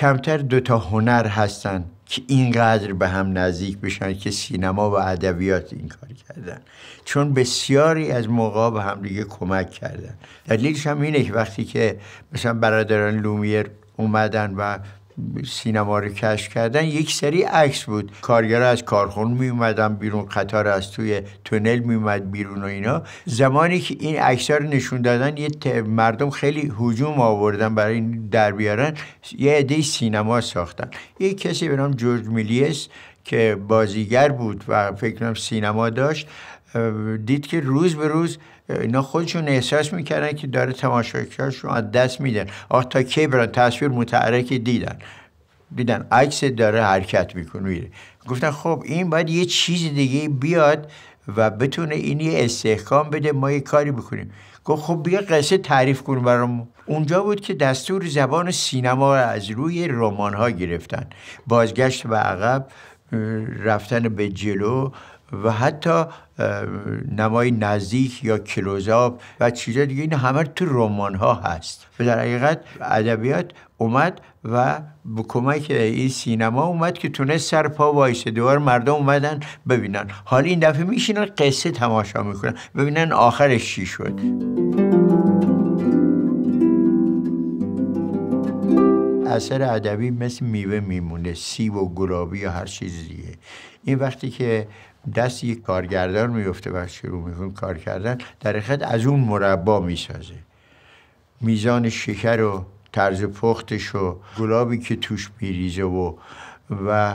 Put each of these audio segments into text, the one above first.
کمتر دو تا هنر هستن که اینقدر به هم نزدیک بشن که سینما و ادبیات این کار کردن چون بسیاری از موقع به هم دیگه کمک کردن دلیلش هم اینه که وقتی که مثلا برادران لومیر اومدن و سینما رو کشف کردن یک سری عکس بود کارگر از کارخون می اومدن بیرون قطار از توی تونل می اومد بیرون و اینا زمانی که این عکس رو نشون دادن یه مردم خیلی حجوم آوردن برای این در بیارن یه عده سینما ساختن یه کسی به نام جورج میلیس که بازیگر بود و فکر کنم سینما داشت دید که روز به روز اینا خودشون احساس میکردن که داره تماشاگرشون از دست میدن آه تا کی برن تصویر متحرک دیدن دیدن عکس داره حرکت میکنه گفتن خب این باید یه چیز دیگه بیاد و بتونه این یه استحکام بده ما یه کاری بکنیم گفت خب بیا قصه تعریف کن برام اونجا بود که دستور زبان سینما رو از روی رمان ها گرفتن بازگشت به عقب رفتن به جلو و حتی نمای نزدیک یا کلوزاب و چیزا دیگه این همه تو رمان ها هست و در حقیقت ادبیات اومد و به کمک این سینما اومد که تونست سر پا وایسه دوار مردم اومدن ببینن حالا این دفعه میشینن قصه تماشا میکنن ببینن آخرش چی شد اثر ادبی مثل میوه میمونه سیب و گلابی یا هر چیز دیگه این وقتی که دست یک کارگردان میفته و شروع میکنه کار کردن در حقیقت از اون مربا میسازه میزان شکر و طرز پختش و گلابی که توش میریزه و و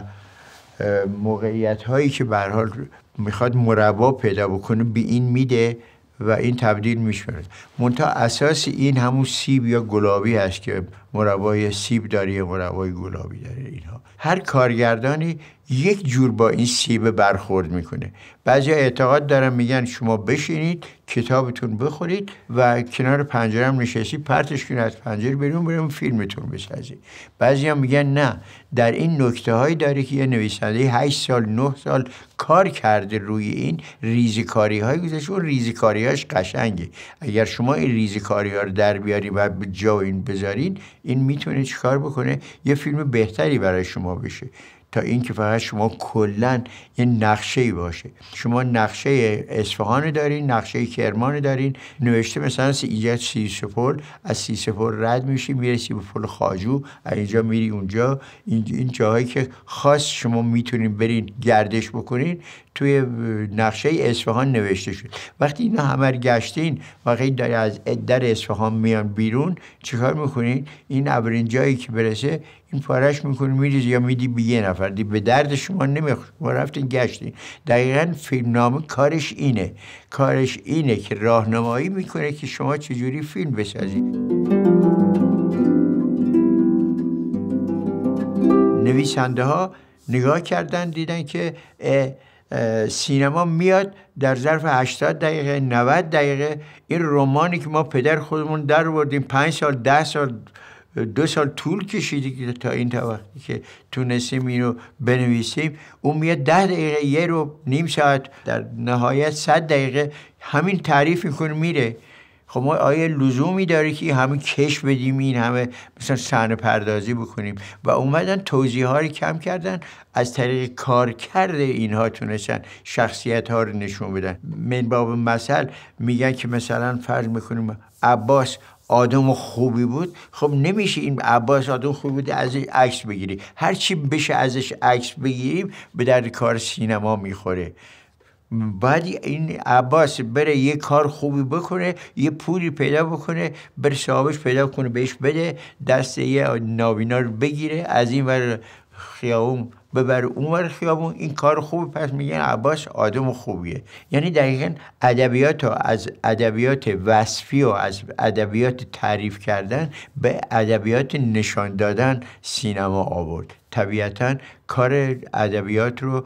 موقعیت هایی که به حال میخواد مربا پیدا بکنه به این میده و این تبدیل میشه منتها اساس این همون سیب یا گلابی هست که مربای سیب داری مربای گلابی داری اینها هر کارگردانی یک جور با این سیب برخورد میکنه بعضی اعتقاد دارن میگن شما بشینید کتابتون بخورید و کنار پنجره هم نشستی پرتش کنید از پنجره بیرون بریم فیلمتون بسازید بعضی هم میگن نه در این نکته هایی داره که یه نویسنده 8 سال 9 سال کار کرده روی این ریزکاری های گذاشته اون ریزیکاری هاش قشنگه اگر شما این ریزیکاری ها رو در بیاری و به جا این این میتونه چیکار بکنه یه فیلم بهتری برای شما بشه تا اینکه فقط شما کلا یه نقشه ای باشه شما نقشه اصفهان دارین نقشه کرمان دارین نوشته مثلا سی سپول، از سی سپول رد میشی میرسی به پل خاجو از اینجا میری اونجا این جاهایی که خاص شما میتونین برین گردش بکنین توی نقشه اصفهان نوشته شد وقتی اینا همه گشتین وقتی در از در اصفهان میان بیرون چیکار میکنین این اولین جایی که برسه این پارش میکنی میریزی یا میدی به یه نفر دی به درد شما نمیخوره ما رفتین گشتین دقیقا فیلمنامه کارش اینه کارش اینه که راهنمایی میکنه که شما چجوری فیلم بسازید نویسنده ها نگاه کردن دیدن که سینما میاد در ظرف 80 دقیقه 90 دقیقه این رومانی که ما پدر خودمون در بردیم 5 سال 10 سال دو سال طول که تا این تا که تونستیم اینو بنویسیم اون میاد ده دقیقه یه رو نیم ساعت در نهایت صد دقیقه همین تعریف میکنه میره خب ما آیا لزومی داره که همین کش بدیم این همه مثلا صحنه پردازی بکنیم و اومدن توضیح ها رو کم کردن از طریق کار کرده اینها تونستن شخصیت ها رو نشون بدن من باب مثل میگن که مثلا فرض میکنیم عباس آدم خوبی بود خب نمیشه این عباس آدم خوبی بود ازش عکس بگیری هرچی بشه ازش عکس بگیریم به درد کار سینما میخوره بعد این عباس بره یه کار خوبی بکنه یه پولی پیدا بکنه بره صاحبش پیدا کنه بهش بده دست یه نابینا بگیره از این ور خیابون ببر اونور خیابون این کار خوب پس میگن عباس آدم خوبیه یعنی دقیقا ادبیات از ادبیات وصفی و از ادبیات تعریف کردن به ادبیات نشان دادن سینما آورد طبیعتا کار ادبیات رو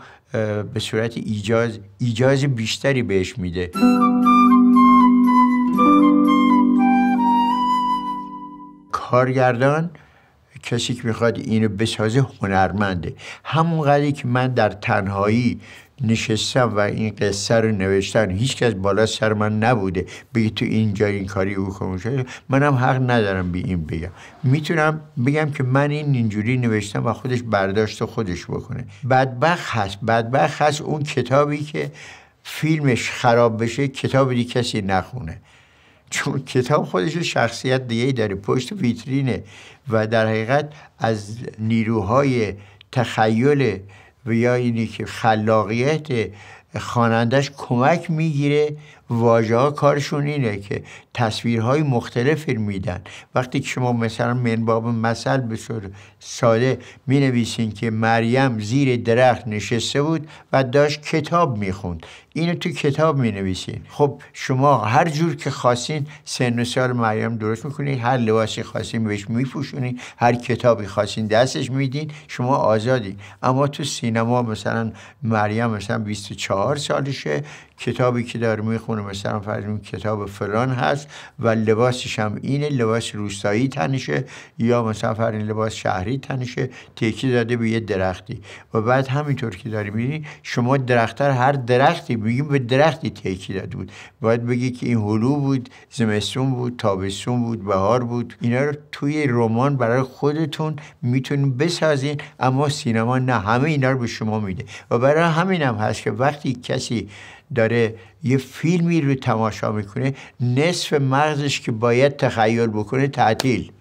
به صورت ایجاز ایجاز بیشتری بهش میده کارگردان کسی که میخواد اینو بسازه هنرمنده همونقدری که من در تنهایی نشستم و این قصه رو نوشتن هیچکس بالا سر من نبوده بگی تو اینجا این کاری او کنم منم حق ندارم به این بگم میتونم بگم که من این اینجوری نوشتم و خودش برداشت خودش بکنه بدبخت هست بدبخت هست اون کتابی که فیلمش خراب بشه کتابی کسی نخونه چون کتاب خودش شخصیت دیگه داره پشت ویترینه و در حقیقت از نیروهای تخیل و یا اینی که خلاقیت خانندش کمک میگیره واژه ها کارشون اینه که تصویرهای مختلف میدن وقتی که شما مثلا منباب مثل به صورت ساده می نویسین که مریم زیر درخت نشسته بود و داشت کتاب میخوند اینو تو کتاب می نویسین خب شما هر جور که خواستین سن و سال مریم درست میکنین هر لباسی خواستین بهش میپوشونین هر کتابی خواستین دستش میدین شما آزادی اما تو سینما مثلا مریم مثلا 24 سالشه کتابی که داره میخونه خانم مثلا فرض کتاب فلان هست و لباسش هم اینه لباس روستایی تنشه یا مثلا فرض لباس شهری تنشه تکی داده به یه درختی و بعد همینطور که داری میبینی شما درختر هر درختی بگیم به درختی تکی داده بود باید بگی که این هلو بود زمستون بود تابستون بود بهار بود اینا رو توی رمان برای خودتون میتونین بسازین اما سینما نه همه اینا رو به شما میده و برای همین هم هست که وقتی کسی داره یه فیلمی رو تماشا میکنه نصف مغزش که باید تخیل بکنه تعطیل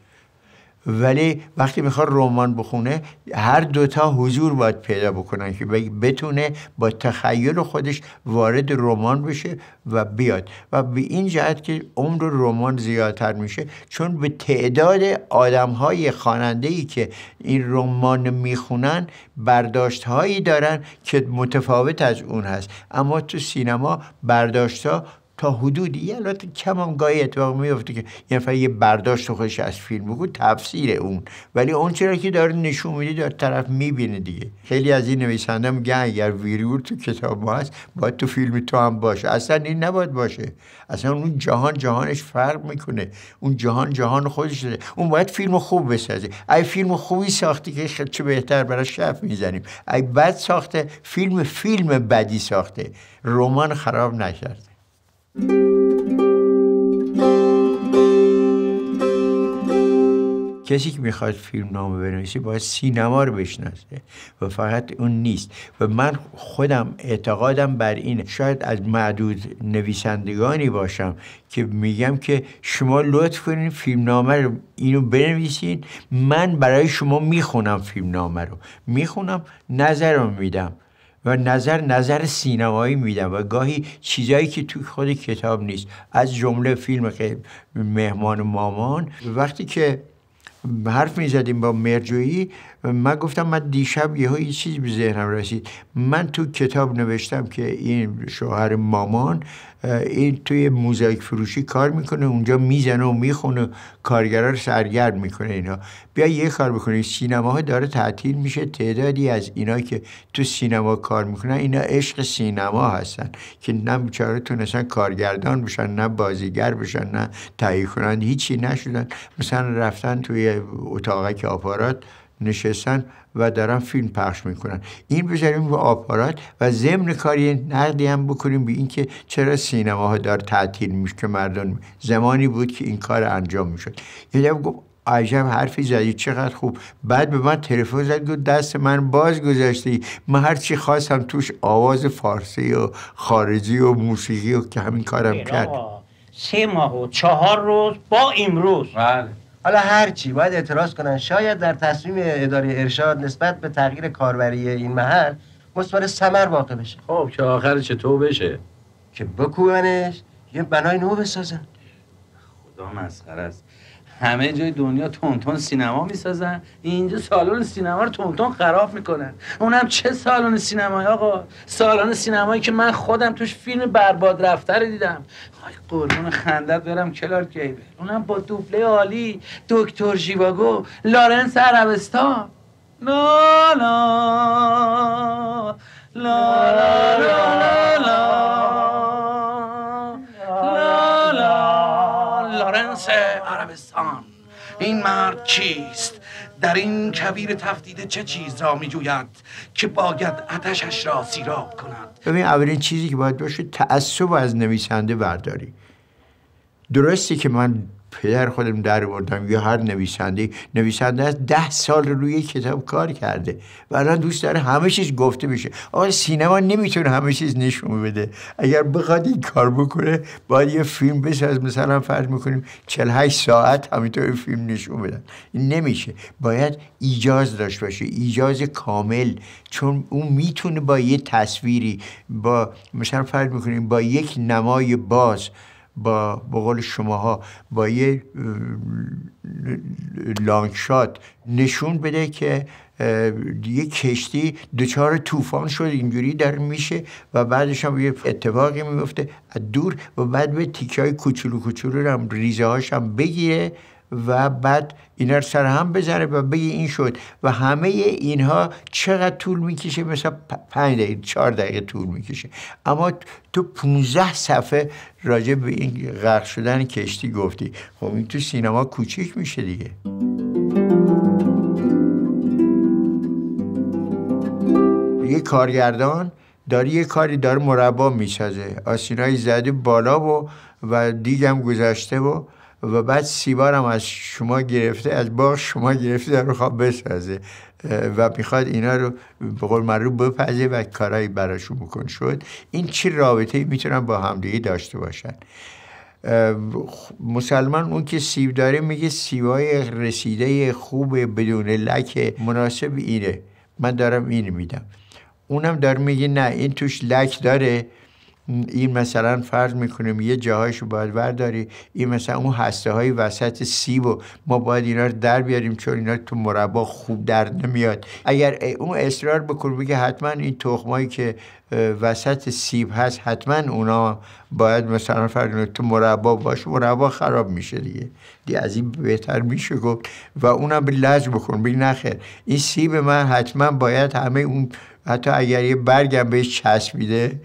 ولی وقتی میخواد رمان بخونه هر دوتا حضور باید پیدا بکنن که بتونه با تخیل خودش وارد رمان بشه و بیاد و به این جهت که عمر رمان زیادتر میشه چون به تعداد آدم های ای که این رمان میخونن برداشت هایی دارن که متفاوت از اون هست اما تو سینما برداشت ها تا حدودی البته کم هم گاهی اتفاق میفته که یه نفر یه برداشت خودش از فیلم بگو تفسیر اون ولی اون چرا که داره نشون میده داره طرف میبینه دیگه خیلی از این نویسنده میگن اگر ویرور تو کتاب ما هست باید تو فیلم تو هم باشه اصلا این نباید باشه اصلا اون جهان جهانش فرق میکنه اون جهان جهان خودش داره اون باید فیلم خوب بسازه ای فیلم خوبی ساختی که چه بهتر برای شف میزنیم ای بد ساخته فیلم فیلم بدی ساخته رمان خراب نکرده کسی که میخواد فیلم نامه بنویسه باید سینما رو بشناسه و فقط اون نیست و من خودم اعتقادم بر این شاید از معدود نویسندگانی باشم که میگم که شما لطف کنین فیلم نامه رو اینو بنویسین من برای شما میخونم فیلم نامه رو میخونم نظرم میدم و نظر نظر سینمایی میدم و گاهی چیزایی که تو خود کتاب نیست از جمله فیلم مهمان مامان وقتی که حرف میزدیم با مرجویی من گفتم من دیشب یه یه چیز به ذهنم رسید من تو کتاب نوشتم که این شوهر مامان این توی موزاییک فروشی کار میکنه اونجا میزنه و میخونه کارگرار رو سرگرم میکنه اینا بیا یه کار بکنی سینما ها داره تعطیل میشه تعدادی از اینا که تو سینما کار میکنن اینا عشق سینما هستن که نه بچاره تونستن کارگردان بشن نه بازیگر بشن نه تهیه کنند هیچی نشدن مثلا رفتن توی اتاقک آپارات نشستن و دارن فیلم پخش میکنن این بذاریم به آپارات و ضمن کاری نقدی هم بکنیم به اینکه چرا سینما ها تعطیل میشه که مردم زمانی بود که این کار انجام میشد یه گفت عجب حرفی زدی چقدر خوب بعد به من تلفن زد گفت دست من باز گذاشتی من هر چی خواستم توش آواز فارسی و خارجی و موسیقی و که همین کارم بله، کرد سه ماه و چهار روز با امروز بله حالا چی باید اعتراض کنن شاید در تصمیم اداره ارشاد نسبت به تغییر کاربری این محل مصبر سمر واقع بشه خب که آخر تو بشه که بکوبنش یه بنای نو بسازن خدا مسخره است همه جای دنیا تونتون سینما میسازن اینجا سالن سینما رو تونتون خراب میکنن اونم چه سالن سینمایی آقا سالن سینمایی که من خودم توش فیلم برباد رفته رو دیدم ای قربون خندت برم کلار کیبه اونم با دوبله عالی دکتر جیواگو لارنس عربستان لا لا لا لارنس عربستان این مرد چیست در این کبیر تفدیده چه چیز را جوید؟ که باید عدشش را سیراب کند ببین اولین چیزی که باید باشه تعصب از نویسنده برداری درسته که من پدر خودم در بردم یا هر نویسنده نویسنده از ده سال روی کتاب کار کرده و الان دوست داره همه چیز گفته بشه آقا سینما نمیتونه همه چیز نشون بده اگر بخواد این کار بکنه باید یه فیلم بساز مثلا فرض میکنیم 48 ساعت همینطور فیلم نشون بدن نمیشه باید ایجاز داشت باشه ایجاز کامل چون اون میتونه با یه تصویری با مثلا فرض میکنیم با یک نمای باز با به قول شماها با یه لانگشات نشون بده که یه کشتی دچار طوفان شد اینجوری در میشه و بعدش هم یه اتفاقی میفته از دور و بعد به تیکه های کوچولو کوچولو رو هم ریزه هاش هم بگیره و بعد اینا رو سر هم بزنه و بگه این شد و همه اینها چقدر طول میکشه مثلا پنج دقیقه چهار دقیقه طول میکشه اما تو 15 صفحه راجع به این غرق شدن کشتی گفتی خب این تو سینما کوچیک میشه دیگه یه کارگردان داره یه کاری داره مربا میسازه آسینایی زده بالا و و دیگم گذشته و و بعد سیبار هم از شما گرفته از باغ شما گرفته رو خواب بسازه و میخواد اینا رو به قول معروف بپزه و کارهایی براشون بکن شد این چه رابطه میتونن با همدیگه داشته باشن مسلمان اون که سیب داره میگه سیبای رسیده خوب بدون لک مناسب اینه من دارم این میدم اونم داره میگه نه این توش لک داره این مثلا فرض میکنیم یه جاهایشو باید ورداری این مثلا اون هسته های وسط سیب و ما باید اینا رو در بیاریم چون اینا تو مربا خوب درد نمیاد اگر اون اصرار بکن بگه حتما این تخمایی که وسط سیب هست حتما اونا باید مثلا فرض تو مربا باشه مربا خراب میشه دیگه دی از این بهتر میشه گفت و اونم به لج بکن بگی نخیر این سیب من حتما باید همه اون حتی اگر یه برگم بهش چسبیده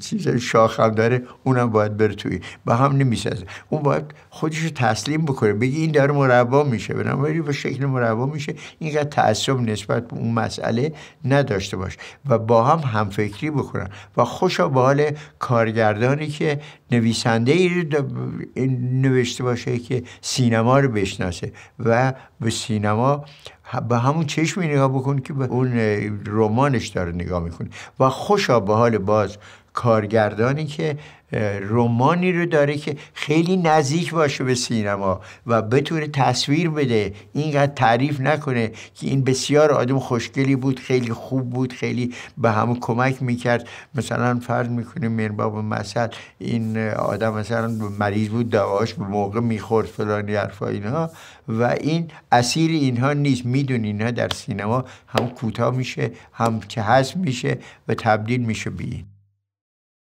چیز شاخم داره اونم باید بره توی با هم نمیسازه اون باید خودش رو تسلیم بکنه بگی این داره مربا میشه ولی به شکل مربا میشه اینقدر تعصب نسبت به اون مسئله نداشته باش و با هم همفکری بکنن و خوشا به حال کارگردانی که نویسنده ای نوشته باشه که سینما رو بشناسه و به سینما به همون چشم نگاه بکن که به اون رمانش داره نگاه میکنه و خوشا به حال باز کارگردانی که رومانی رو داره که خیلی نزدیک باشه به سینما و بتونه تصویر بده اینقدر تعریف نکنه که این بسیار آدم خوشگلی بود خیلی خوب بود خیلی به همه کمک میکرد مثلا فرض میکنیم منباب مثل این آدم مثلا مریض بود دواش به موقع میخورد فلان حرفا اینها و این اسیر اینها نیست میدون اینها در سینما هم کوتاه میشه هم که هست میشه و تبدیل میشه به این